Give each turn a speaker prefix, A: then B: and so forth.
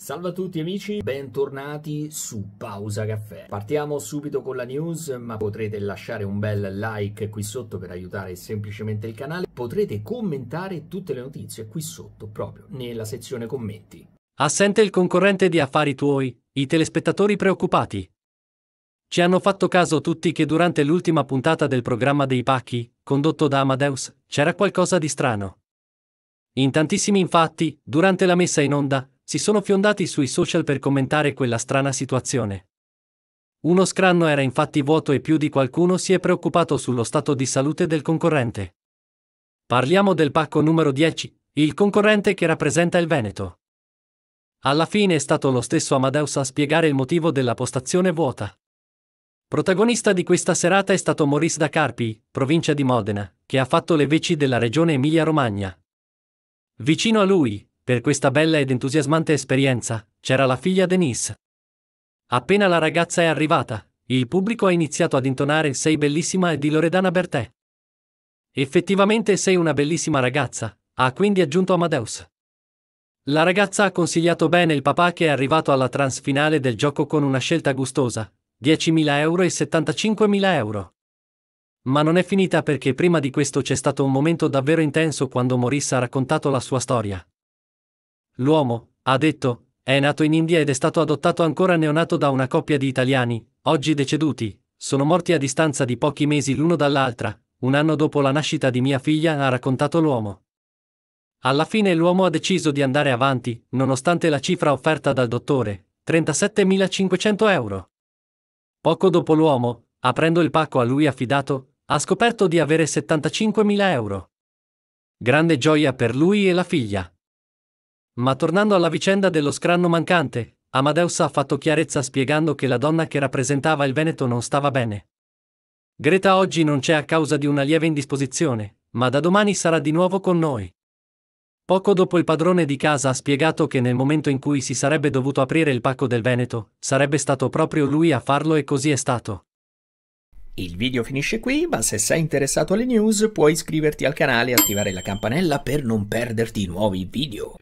A: Salve a tutti amici, bentornati su Pausa Caffè. Partiamo subito con la news, ma potrete lasciare un bel like qui sotto per aiutare semplicemente il canale. Potrete commentare tutte le notizie qui sotto, proprio nella sezione commenti.
B: Assente il concorrente di Affari Tuoi, i telespettatori preoccupati. Ci hanno fatto caso tutti che durante l'ultima puntata del programma dei pacchi, condotto da Amadeus, c'era qualcosa di strano. In tantissimi infatti, durante la messa in onda, si sono fiondati sui social per commentare quella strana situazione. Uno scranno era infatti vuoto e più di qualcuno si è preoccupato sullo stato di salute del concorrente. Parliamo del pacco numero 10, il concorrente che rappresenta il Veneto. Alla fine è stato lo stesso Amadeus a spiegare il motivo della postazione vuota. Protagonista di questa serata è stato Maurice da Carpi, provincia di Modena, che ha fatto le veci della regione Emilia-Romagna. Vicino a lui, per questa bella ed entusiasmante esperienza, c'era la figlia Denise. Appena la ragazza è arrivata, il pubblico ha iniziato ad intonare Sei bellissima e di Loredana Bertè. Effettivamente sei una bellissima ragazza, ha quindi aggiunto Amadeus. La ragazza ha consigliato bene il papà che è arrivato alla trans finale del gioco con una scelta gustosa, 10.000 euro e 75.000 euro. Ma non è finita perché prima di questo c'è stato un momento davvero intenso quando Maurice ha raccontato la sua storia. L'uomo, ha detto, è nato in India ed è stato adottato ancora neonato da una coppia di italiani, oggi deceduti, sono morti a distanza di pochi mesi l'uno dall'altra, un anno dopo la nascita di mia figlia, ha raccontato l'uomo. Alla fine l'uomo ha deciso di andare avanti, nonostante la cifra offerta dal dottore, 37.500 euro. Poco dopo l'uomo, aprendo il pacco a lui affidato, ha scoperto di avere 75.000 euro. Grande gioia per lui e la figlia. Ma tornando alla vicenda dello scranno mancante, Amadeus ha fatto chiarezza spiegando che la donna che rappresentava il Veneto non stava bene. Greta oggi non c'è a causa di una lieve indisposizione, ma da domani sarà di nuovo con noi. Poco dopo il padrone di casa ha spiegato che nel momento in cui si sarebbe dovuto aprire il pacco del Veneto, sarebbe stato proprio lui a farlo e così è stato. Il video finisce qui, ma se sei interessato alle news puoi iscriverti al canale e
A: attivare la campanella per non perderti nuovi video.